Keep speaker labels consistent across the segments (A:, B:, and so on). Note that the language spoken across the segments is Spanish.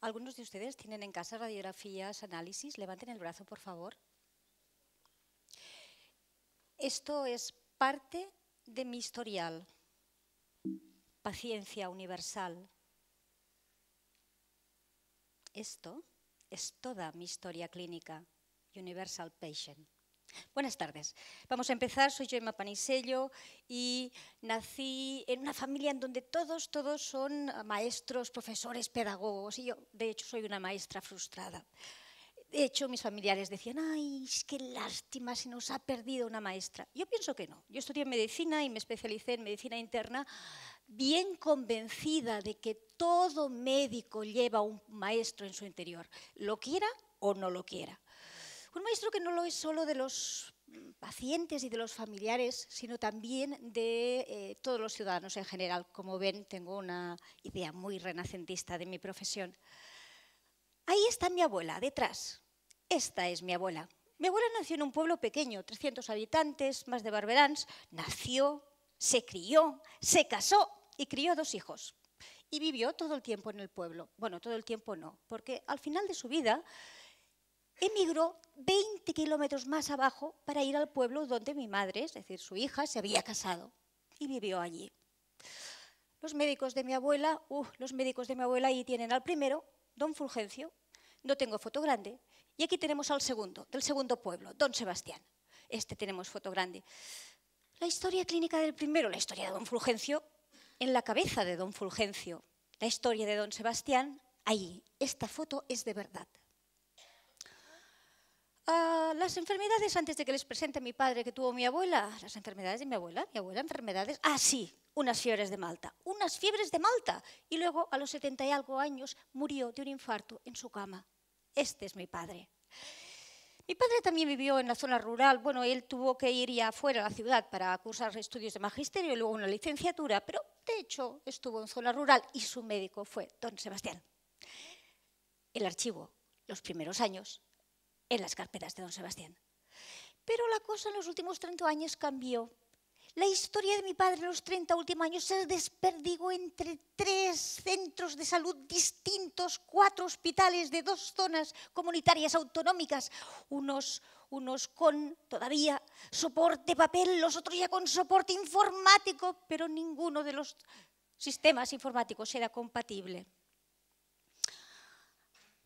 A: ¿Algunos de ustedes tienen en casa radiografías, análisis? Levanten el brazo, por favor. Esto es parte de mi historial. Paciencia universal. Esto es toda mi historia clínica. Universal Patient. Buenas tardes. Vamos a empezar. Soy Joema Panisello y nací en una familia en donde todos, todos son maestros, profesores, pedagogos. Y yo, de hecho, soy una maestra frustrada. De hecho, mis familiares decían, ay, qué lástima, si nos ha perdido una maestra. Yo pienso que no. Yo estudié medicina y me especialicé en medicina interna, bien convencida de que todo médico lleva un maestro en su interior, lo quiera o no lo quiera. Un maestro que no lo es solo de los pacientes y de los familiares, sino también de eh, todos los ciudadanos en general. Como ven, tengo una idea muy renacentista de mi profesión. Ahí está mi abuela, detrás. Esta es mi abuela. Mi abuela nació en un pueblo pequeño, 300 habitantes, más de Barberans. Nació, se crió, se casó y crió dos hijos. Y vivió todo el tiempo en el pueblo. Bueno, todo el tiempo no, porque al final de su vida emigró 20 kilómetros más abajo para ir al pueblo donde mi madre, es decir, su hija, se había casado y vivió allí. Los médicos de mi abuela, los médicos de mi abuela ahí tienen al primero, don Fulgencio, no tengo foto grande, y aquí tenemos al segundo, del segundo pueblo, don Sebastián. Este tenemos foto grande. La historia clínica del primero, la historia de don Fulgencio, en la cabeza de don Fulgencio, la historia de don Sebastián, ahí. Esta foto es de verdad. Ah, las enfermedades antes de que les presente mi padre que tuvo mi abuela, las enfermedades de mi abuela, mi abuela, enfermedades, ah, sí, unas fiebres de Malta, unas fiebres de Malta. Y luego, a los setenta y algo años, murió de un infarto en su cama. Este es mi padre. Mi padre también vivió en la zona rural. Bueno, él tuvo que ir ya fuera a la ciudad para cursar estudios de magisterio y luego una licenciatura, pero de hecho estuvo en zona rural y su médico fue don Sebastián. El archivo, los primeros años, en las carpetas de don Sebastián. Pero la cosa en los últimos 30 años cambió. La historia de mi padre en los 30 últimos años se desperdigó entre tres centros de salud distintos, cuatro hospitales de dos zonas comunitarias autonómicas, unos, unos con todavía soporte papel, los otros ya con soporte informático, pero ninguno de los sistemas informáticos era compatible.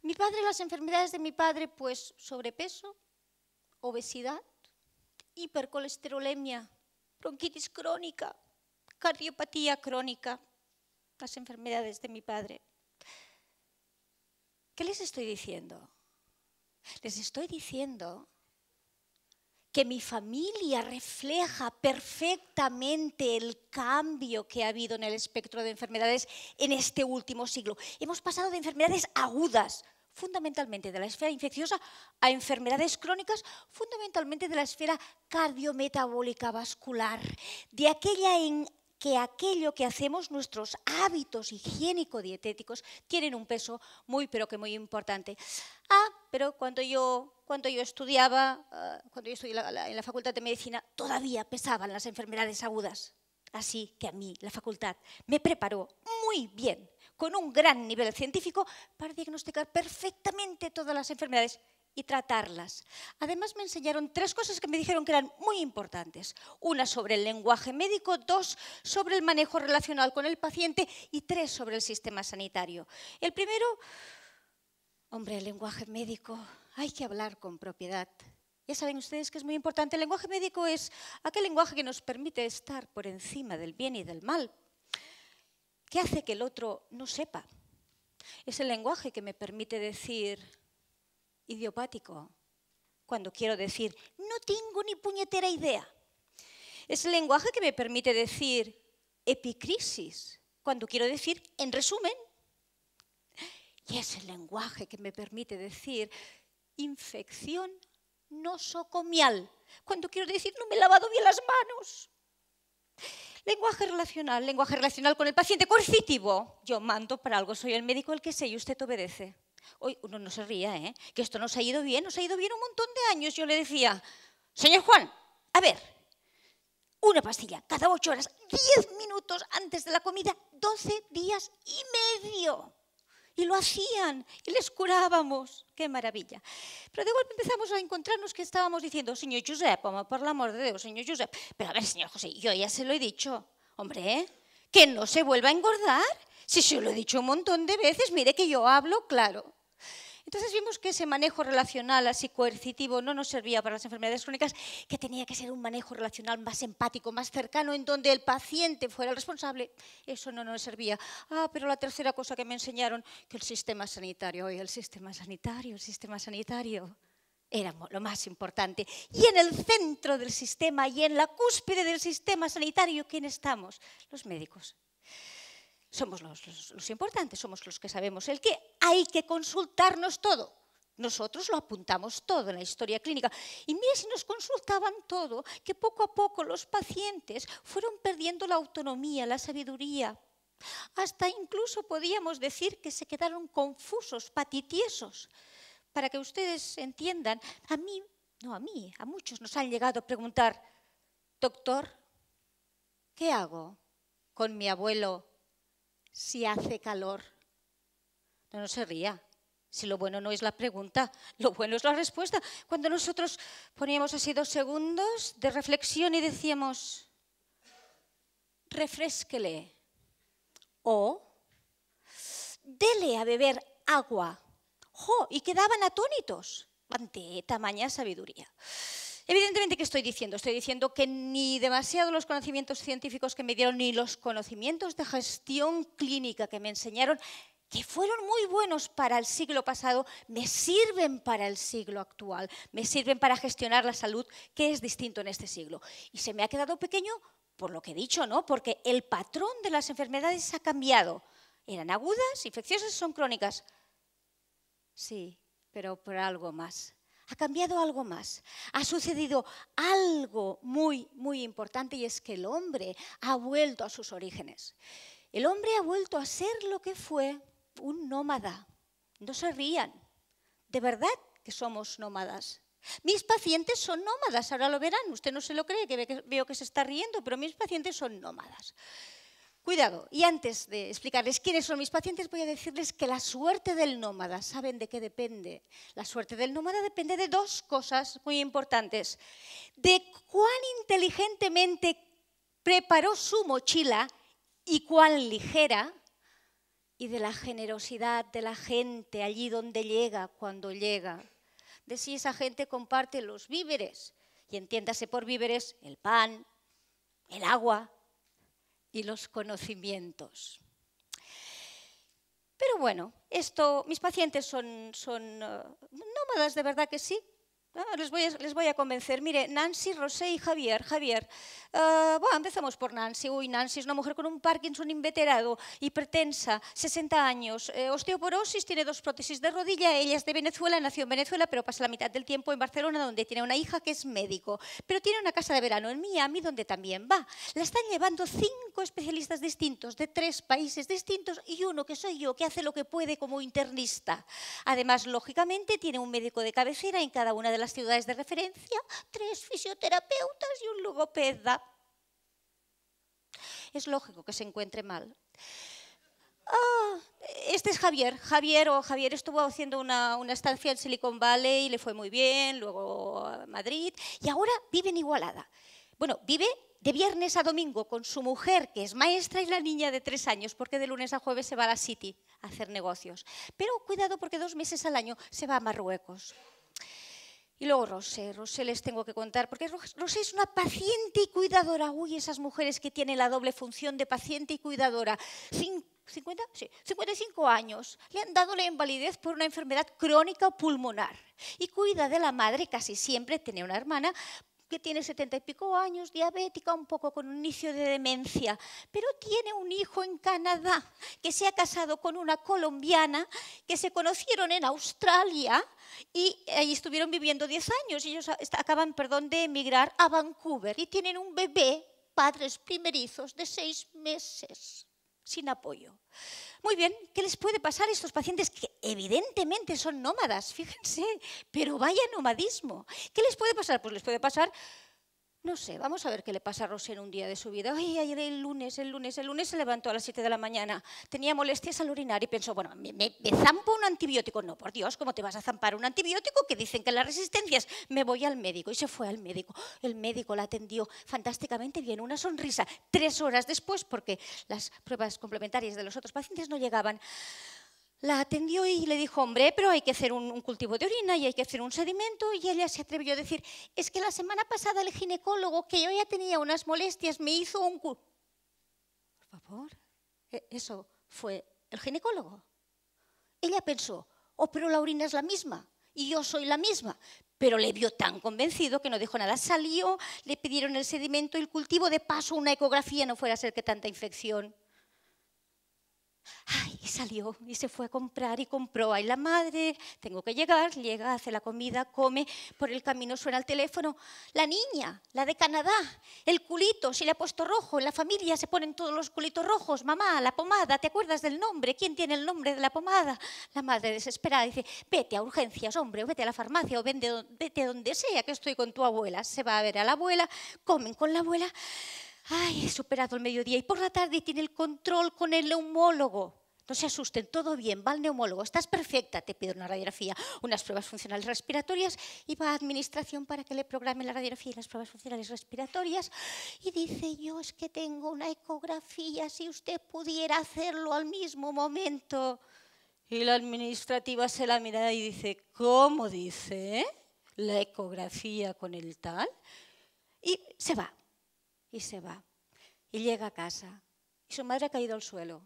A: Mi padre, las enfermedades de mi padre, pues sobrepeso, obesidad, hipercolesterolemia, bronquitis crónica, cardiopatía crónica, las enfermedades de mi padre. ¿Qué les estoy diciendo? Les estoy diciendo que mi familia refleja perfectamente el cambio que ha habido en el espectro de enfermedades en este último siglo. Hemos pasado de enfermedades agudas, fundamentalmente de la esfera infecciosa, a enfermedades crónicas, fundamentalmente de la esfera cardiometabólica vascular, de aquella en que aquello que hacemos, nuestros hábitos higiénico-dietéticos, tienen un peso muy, pero que muy importante. Ah, pero cuando yo, cuando yo estudiaba, ah, cuando yo estudié en la Facultad de Medicina, todavía pesaban las enfermedades agudas. Así que a mí la facultad me preparó muy bien, con un gran nivel científico, para diagnosticar perfectamente todas las enfermedades y tratarlas. Además me enseñaron tres cosas que me dijeron que eran muy importantes. Una sobre el lenguaje médico, dos sobre el manejo relacional con el paciente y tres sobre el sistema sanitario. El primero, hombre, el lenguaje médico, hay que hablar con propiedad. Ya saben ustedes que es muy importante. El lenguaje médico es aquel lenguaje que nos permite estar por encima del bien y del mal, ¿Qué hace que el otro no sepa. Es el lenguaje que me permite decir, idiopático cuando quiero decir, no tengo ni puñetera idea. Es el lenguaje que me permite decir epicrisis cuando quiero decir, en resumen. Y es el lenguaje que me permite decir infección nosocomial cuando quiero decir, no me he lavado bien las manos. Lenguaje relacional, lenguaje relacional con el paciente coercitivo. Yo mando para algo, soy el médico el que sé y usted obedece. Hoy uno no se ría, ¿eh? Que esto nos ha ido bien, nos ha ido bien un montón de años. Yo le decía, señor Juan, a ver, una pastilla cada ocho horas, diez minutos antes de la comida, doce días y medio. Y lo hacían y les curábamos. ¡Qué maravilla! Pero de golpe empezamos a encontrarnos que estábamos diciendo, señor Josep, por el amor de Dios, señor Josep, Pero a ver, señor José, yo ya se lo he dicho. Hombre, que no se vuelva a engordar si se lo he dicho un montón de veces, mire que yo hablo claro. Entonces vimos que ese manejo relacional así coercitivo no nos servía para las enfermedades crónicas, que tenía que ser un manejo relacional más empático, más cercano, en donde el paciente fuera el responsable. Eso no nos servía. Ah, pero la tercera cosa que me enseñaron, que el sistema sanitario, hoy el sistema sanitario, el sistema sanitario era lo más importante. Y en el centro del sistema y en la cúspide del sistema sanitario, ¿quién estamos? Los médicos somos los, importantes, somos los que sabemos el que Hay que consultarnos todo. Nosotros lo apuntamos todo en la historia clínica. Y mire si nos consultaban todo, que poco a poco los pacientes fueron perdiendo la autonomía, la sabiduría. Hasta incluso podíamos decir que se quedaron confusos, patitiesos. Para que ustedes entiendan, a mí, no a mí, a muchos nos han llegado a preguntar, doctor, ¿qué hago con mi abuelo si hace calor. No, se ría. Si lo bueno no es la pregunta, lo bueno es la respuesta. Cuando nosotros poníamos así dos segundos de reflexión y decíamos, refresquele o dele a beber agua. ¡Jo! Y quedaban atónitos ante tamaña sabiduría. Evidentemente, ¿qué estoy diciendo? Estoy diciendo que ni demasiado los conocimientos científicos que me dieron, ni los conocimientos de gestión clínica que me enseñaron, que fueron muy buenos para el siglo pasado, me sirven para el siglo actual, me sirven para gestionar la salud, que es distinto en este siglo. Y se me ha quedado pequeño por lo que he dicho, ¿no? Porque el patrón de las enfermedades ha cambiado. Eran agudas, infecciosas, son crónicas. Sí, pero por algo más ha cambiado algo más. Ha sucedido algo muy, muy importante y es que el hombre ha vuelto a sus orígenes. El hombre ha vuelto a ser lo que fue un nómada. No se rían. De verdad que somos nómadas. Mis pacientes son nómadas, ahora lo verán, usted no se lo cree, que veo que se está riendo, pero mis pacientes son nómadas. Cuidado, y antes de explicarles quiénes son mis pacientes, voy a decirles que la suerte del nómada, ¿saben de qué depende? La suerte del nómada depende de dos cosas muy importantes. De cuán inteligentemente preparó su mochila y cuán ligera, y de la generosidad de la gente allí donde llega, cuando llega. De si esa gente comparte los víveres, y entiéndase por víveres el pan, el agua, y los conocimientos. Pero bueno, esto, mis pacientes son, son eh, nómadas, de verdad que sí, Ah, les, voy a, convencer. Mire, Nancy, Rosé y Javier. Javier, eh, empezamos por Nancy. Uy, Nancy es una mujer con un Parkinson inveterado, hipertensa, 60 años, eh, osteoporosis, tiene dos prótesis de rodilla. Ella es de Venezuela, nació en Venezuela, pero pasa la mitad del tiempo en Barcelona, donde tiene una hija que es médico. Pero tiene una casa de verano en Miami, donde también va. La están llevando cinco especialistas distintos, de tres países distintos, y uno que soy yo, que hace lo que puede como internista. Además, lógicamente, tiene un médico de cabecera en cada una de las ciudades de referencia, tres fisioterapeutas y un logopeda. Es lógico que se encuentre mal. Ah, este es Javier. Javier o Javier estuvo haciendo una, una, estancia en Silicon Valley y le fue muy bien, luego a Madrid y ahora vive en Igualada. Bueno, vive de viernes a domingo con su mujer, que es maestra, y la niña de tres años, porque de lunes a jueves se va a la City a hacer negocios. Pero cuidado porque dos meses al año se va a Marruecos. Y luego Rosé, Rosé les tengo que contar, porque Rosé es una paciente y cuidadora. Uy, esas mujeres que tienen la doble función de paciente y cuidadora. 55 años, le han dado la invalidez por una enfermedad crónica pulmonar y cuida de la madre, casi siempre tiene una hermana, que tiene setenta y pico años, diabética, un poco con un inicio de demencia, pero tiene un hijo en Canadá que se ha casado con una colombiana que se conocieron en Australia y ahí estuvieron viviendo diez años. Ellos acaban, perdón, de emigrar a Vancouver y tienen un bebé, padres primerizos, de seis meses sin apoyo. Muy bien, ¿qué les puede pasar a estos pacientes que evidentemente son nómadas? Fíjense, pero vaya nomadismo. ¿Qué les puede pasar? Pues les puede pasar no sé, vamos a ver qué le pasa a Rosé en un día de su vida. ayer el lunes, el lunes, el lunes se levantó a las 7 de la mañana, tenía molestias al orinar y pensó, bueno, me, me, zampo un antibiótico. No, por Dios, ¿cómo te vas a zampar un antibiótico? Que dicen que las resistencias. Me voy al médico. Y se fue al médico. El médico la atendió fantásticamente bien, una sonrisa. Tres horas después, porque las pruebas complementarias de los otros pacientes no llegaban la atendió y le dijo, hombre, pero hay que hacer un, cultivo de orina y hay que hacer un sedimento. Y ella se atrevió a decir, es que la semana pasada el ginecólogo, que yo ya tenía unas molestias, me hizo un... Por favor, e, eso fue el ginecólogo. Ella pensó, oh, pero la orina es la misma y yo soy la misma. Pero le vio tan convencido que no dijo nada. Salió, le pidieron el sedimento y el cultivo, de paso una ecografía, no fuera a ser que tanta infección. Ay, y salió y se fue a comprar y compró. Ay, la madre, tengo que llegar, llega, hace la comida, come, por el camino suena el teléfono. La niña, la de Canadá, el culito, se le ha puesto rojo, en la familia se ponen todos los culitos rojos. Mamá, la pomada, ¿te acuerdas del nombre? ¿Quién tiene el nombre de la pomada? La madre desesperada dice, vete a urgencias, hombre, o vete a la farmacia o vende, vete donde sea que estoy con tu abuela. Se va a ver a la abuela, comen con la abuela. Ay, he superado el mediodía y por la tarde tiene el control con el neumólogo. No se asusten, todo bien, va al neumólogo, estás perfecta, te pido una radiografía, unas pruebas funcionales respiratorias y va a administración para que le programe la radiografía y las pruebas funcionales respiratorias. Y dice, yo es que tengo una ecografía, si usted pudiera hacerlo al mismo momento. Y la administrativa se la mira y dice, ¿cómo dice? Eh? La ecografía con el tal. Y se va y se va. Y llega a casa. Y su madre ha caído al suelo.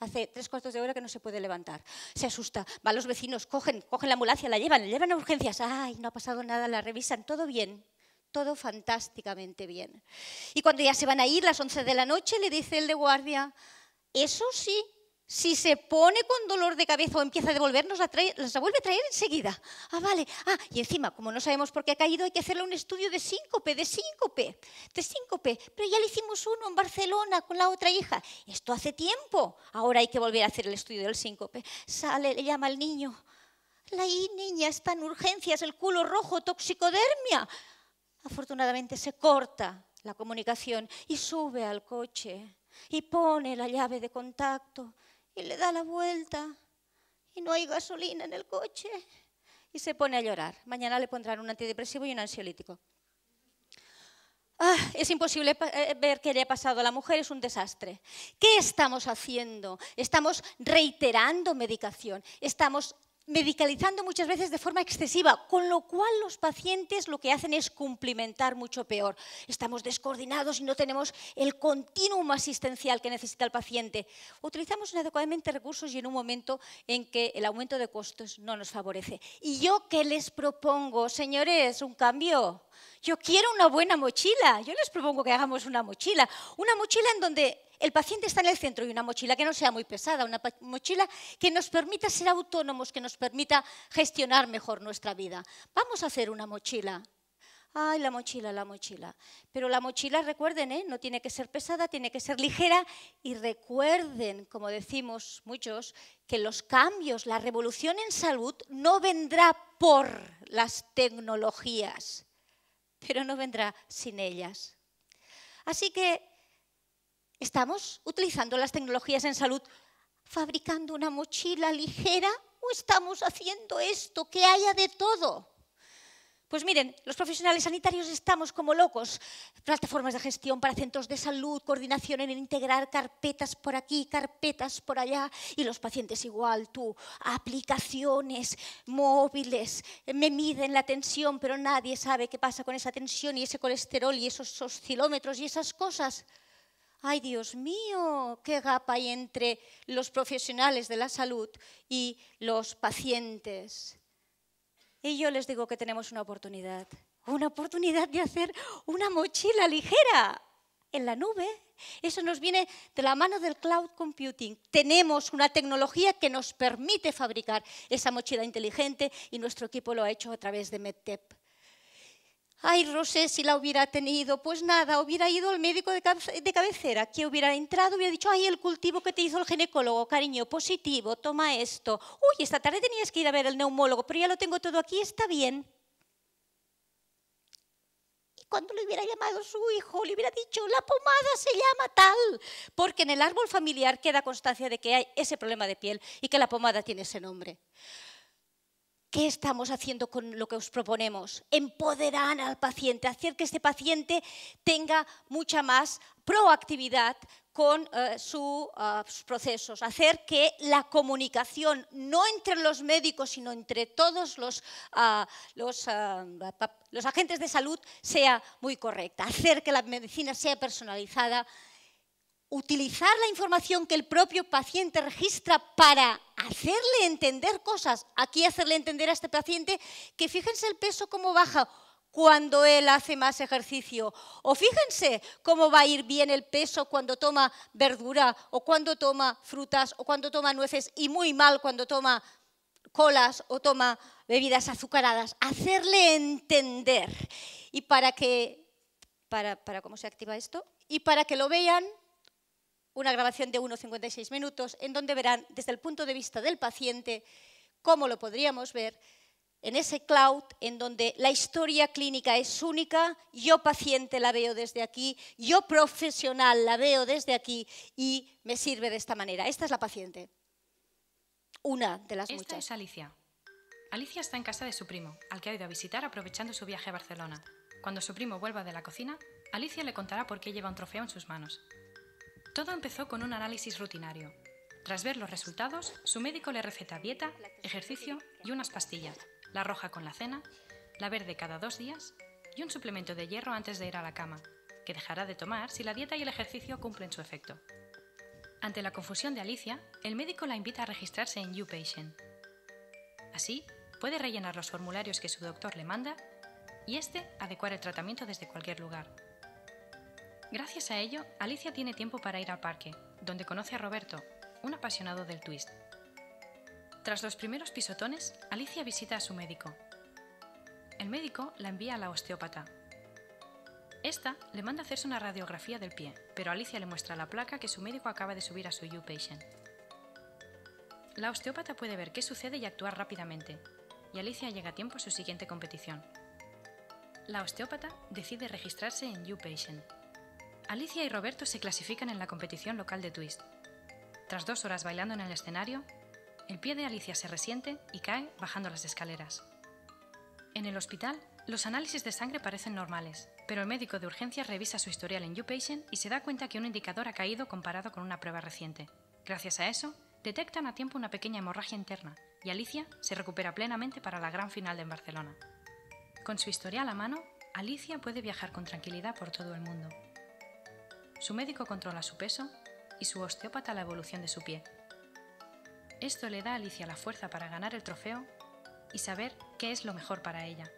A: Hace tres cuartos de hora que no se puede levantar. Se asusta. Va a los vecinos, cogen, cogen la ambulancia, la llevan, la llevan a urgencias. Ay, no ha pasado nada, la revisan. Todo bien. Todo fantásticamente bien. Y cuando ya se van a ir, las 11 de la noche, le dice el de guardia, eso sí si se pone con dolor de cabeza o empieza a devolvernos, la, las vuelve a traer enseguida. Ah, vale. Ah, y encima, como no sabemos por qué ha caído, hay que hacerle un estudio de síncope, de síncope, de síncope. Pero ya le hicimos uno en Barcelona con la otra hija. Esto hace tiempo. Ahora hay que volver a hacer el estudio del síncope. Sale, le llama al niño. La niña está en urgencias, el culo rojo, toxicodermia. Afortunadamente se corta la comunicación y sube al coche y pone la llave de contacto y le da la vuelta y no hay gasolina en el coche y se pone a llorar. Mañana le pondrán un antidepresivo y un ansiolítico. Ah, es imposible eh, ver qué le ha pasado a la mujer, es un desastre. ¿Qué estamos haciendo? Estamos reiterando medicación, estamos medicalizando muchas veces de forma excesiva, con lo cual los pacientes lo que hacen es cumplimentar mucho peor. Estamos descoordinados y no tenemos el continuum asistencial que necesita el paciente. Utilizamos inadecuadamente recursos y en un momento en que el aumento de costos no nos favorece. ¿Y yo qué les propongo, señores? Un cambio. Yo quiero una buena mochila. Yo les propongo que hagamos una mochila. Una mochila en donde el paciente está en el centro y una mochila que no sea muy pesada, una mochila que nos permita ser autónomos, que nos permita gestionar mejor nuestra vida. Vamos a hacer una mochila. Ay, la mochila, la mochila. Pero la mochila, recuerden, ¿eh? no tiene que ser pesada, tiene que ser ligera. Y recuerden, como decimos muchos, que los cambios, la revolución en salud no vendrá por las tecnologías, pero no vendrá sin ellas. Así que ¿Estamos utilizando las tecnologías en salud fabricando una mochila ligera o estamos haciendo esto que haya de todo? Pues miren, los profesionales sanitarios estamos como locos. Plataformas de gestión para centros de salud, coordinación en integrar carpetas por aquí, carpetas por allá, y los pacientes igual, tú. Aplicaciones móviles, me miden la tensión, pero nadie sabe qué pasa con esa tensión y ese colesterol y esos oscilómetros y esas cosas ay Dios mío, qué gap hay entre los profesionales de la salud y los pacientes. Y yo les digo que tenemos una oportunidad, una oportunidad de hacer una mochila ligera en la nube. Eso nos viene de la mano del cloud computing. Tenemos una tecnología que nos permite fabricar esa mochila inteligente y nuestro equipo lo ha hecho a través de MedTech. Ay, Rosé, si la hubiera tenido, pues nada, hubiera ido al médico de, cabecera, que hubiera entrado, hubiera dicho, ay, el cultivo que te hizo el ginecólogo, cariño, positivo, toma esto. Uy, esta tarde tenías que ir a ver el neumólogo, pero ya lo tengo todo aquí, está bien. Y cuando le hubiera llamado su hijo, le hubiera dicho, la pomada se llama tal, porque en el árbol familiar queda constancia de que hay ese problema de piel y que la pomada tiene ese nombre. ¿Qué estamos haciendo con lo que os proponemos? Empoderar al paciente, hacer que este paciente tenga mucha más proactividad con eh, ah, sus procesos, hacer que la comunicación, no entre los médicos, sino entre todos los, ah, ah, los agentes de salud, sea muy correcta, hacer que la medicina sea personalizada utilizar la información que el propio paciente registra para hacerle entender cosas. Aquí hacerle entender a este paciente que fíjense el peso cómo baja cuando él hace más ejercicio. O fíjense cómo va a ir bien el peso cuando toma verdura o cuando toma frutas o cuando toma nueces y muy mal cuando toma colas o toma bebidas azucaradas. Hacerle entender. Y para que, para cómo se activa esto, y para que lo vean, una grabación de 1,56 minutos, en donde verán desde el punto de vista del paciente cómo lo podríamos ver en ese cloud en donde la historia clínica es única, yo paciente la veo desde aquí, yo profesional la veo desde aquí y me sirve de esta manera. Esta es la paciente. Una de las Esta muchas. es Alicia.
B: Alicia está en casa de su primo, al que ha ido a visitar aprovechando su viaje a Barcelona. Cuando su primo vuelva de la cocina, Alicia le contará por qué lleva un trofeo en sus manos. Todo empezó con un análisis rutinario. Tras ver los resultados, su médico le receta dieta, ejercicio y unas pastillas, la roja con la cena, la verde cada dos días y un suplemento de hierro antes de ir a la cama, que dejará de tomar si la dieta y el ejercicio cumplen su efecto. Ante la confusión de Alicia, el médico la invita a registrarse en YouPatient. Así, puede rellenar los formularios que su doctor le manda y este adecuar el tratamiento desde cualquier lugar. Gracias a ello, Alicia tiene tiempo para ir al parque, donde conoce a Roberto, un apasionado del twist. Tras los primeros pisotones, Alicia visita a su médico. El médico la envía a la osteópata. Esta le manda hacerse una radiografía del pie, pero Alicia le muestra la placa que su médico acaba de subir a su U-Patient. La osteópata puede ver qué sucede y actuar rápidamente, y Alicia llega a tiempo a su siguiente competición. La osteópata decide registrarse en u Alicia y Roberto se clasifican en la competición local de Twist. Tras dos horas bailando en el escenario, el pie de Alicia se resiente y cae bajando las escaleras. En el hospital, los análisis de sangre parecen normales, pero el médico de urgencia revisa su historial en Patient y se da cuenta que un indicador ha caído comparado con una prueba reciente. Gracias a eso, detectan a tiempo una pequeña hemorragia interna y Alicia se recupera plenamente para la gran final en Barcelona. Con su historial a mano, Alicia puede viajar con tranquilidad por todo el mundo. Su médico controla su peso y su osteópata la evolución de su pie. Esto le da a Alicia la fuerza para ganar el trofeo y saber qué es lo mejor para ella.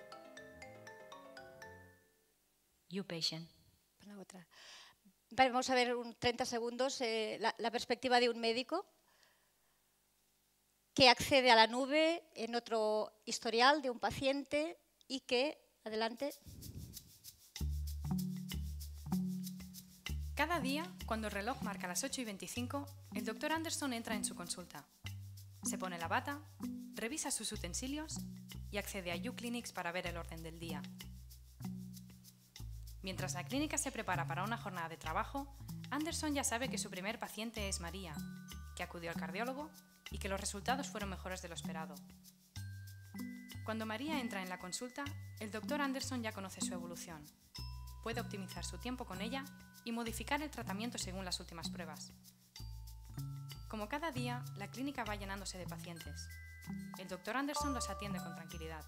B: You patient.
A: vamos a ver un 30 segundos eh, la, perspectiva de un médico que accede a la nube en otro historial de un paciente y que, adelante. Cada
B: día, cuando el reloj marca las 8 y 25, el doctor Anderson entra en su consulta. Se pone la bata, revisa sus utensilios y accede a clinics para ver el orden del día. Mientras la clínica se prepara para una jornada de trabajo, Anderson ya sabe que su primer paciente es María, que acudió al cardiólogo y que los resultados fueron mejores de lo esperado. Cuando María entra en la consulta, el doctor Anderson ya conoce su evolución. Puede optimizar su tiempo con ella y modificar el tratamiento según las últimas pruebas. Como cada día, la clínica va llenándose de pacientes. El doctor Anderson los atiende con tranquilidad.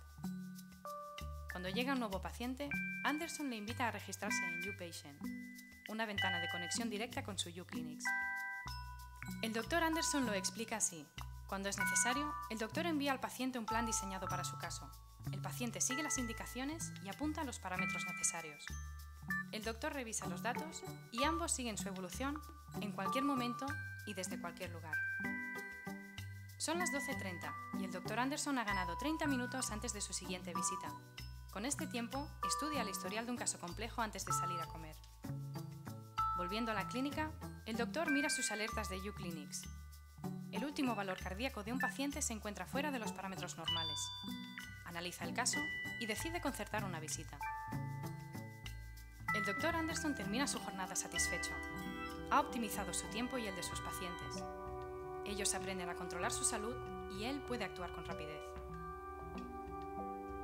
B: Cuando llega un nuevo paciente, Anderson le invita a registrarse en UPatient, una ventana de conexión directa con su UClinics. El doctor Anderson lo explica así. Cuando es necesario, el doctor envía al paciente un plan diseñado para su caso. El paciente sigue las indicaciones y apunta a los parámetros necesarios. El doctor revisa los datos y ambos siguen su evolución en cualquier momento y desde cualquier lugar. Son las 12.30 y el doctor Anderson ha ganado 30 minutos antes de su siguiente visita. Con este tiempo, estudia el historial de un caso complejo antes de salir a comer. Volviendo a la clínica, el doctor mira sus alertas de U-Clinics. El último valor cardíaco de un paciente se encuentra fuera de los parámetros normales. Analiza el caso y decide concertar una visita. El doctor Anderson termina su jornada satisfecho. Ha optimizado su tiempo y el de sus pacientes. Ellos aprenden a controlar su salud y él puede actuar con rapidez.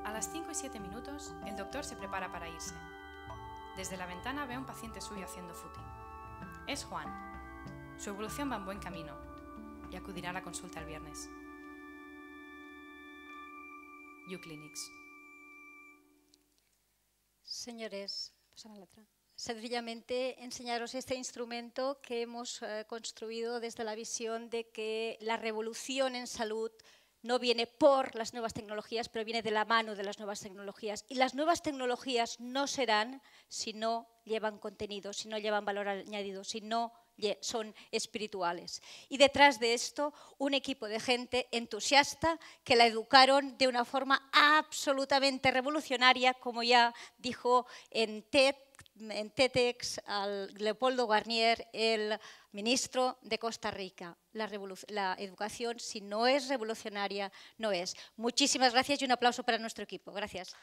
B: A las 5 y 7 minutos, el doctor se prepara para irse. Desde la ventana ve a un paciente suyo haciendo footing. Es Juan. Su evolución va en buen camino y acudirá a la consulta el viernes. Uclinics.
A: Señores, Sencillamente enseñaros este instrumento que hemos eh, construido desde la visión de que la revolución en salud no viene por las nuevas tecnologías, pero viene de la mano de las nuevas tecnologías. Y las nuevas tecnologías no serán si no llevan contenido, si no llevan valor añadido, si no son espirituales. Y detrás de esto, un equipo de gente entusiasta que la educaron de una forma absolutamente revolucionaria, como ya dijo en TED TEDx al Leopoldo Garnier, el ministro de Costa Rica. La, la, educación, si no es revolucionaria, no es. Muchísimas gracias y un aplauso para nuestro equipo. Gracias.